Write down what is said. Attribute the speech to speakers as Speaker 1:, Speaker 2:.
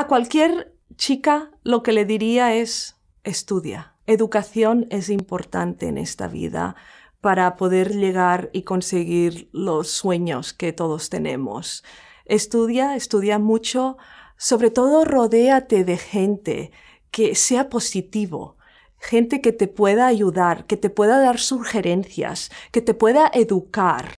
Speaker 1: A cualquier chica lo que le diría es estudia. Educación es importante en esta vida para poder llegar y conseguir los sueños que todos tenemos. Estudia, estudia mucho, sobre todo rodéate de gente que sea positivo, gente que te pueda ayudar, que te pueda dar sugerencias, que te pueda educar.